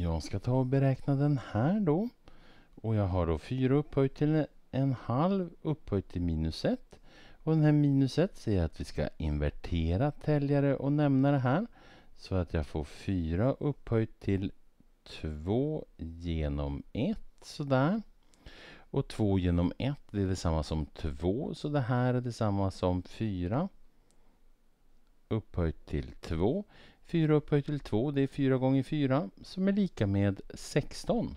Jag ska ta och beräkna den här då. Och jag har då 4 upphöjt till en halv upphöjt till minus 1. Och den här minus 1 säger att vi ska invertera täljare och nämna det här. Så att jag får 4 upphöjt till 2 genom 1 sådär. Och 2 genom 1 det är detsamma som 2 så det här är detsamma som 4 upphöjt till 2. 4 upphöjt till 2 det är 4 gånger 4 som är lika med 16.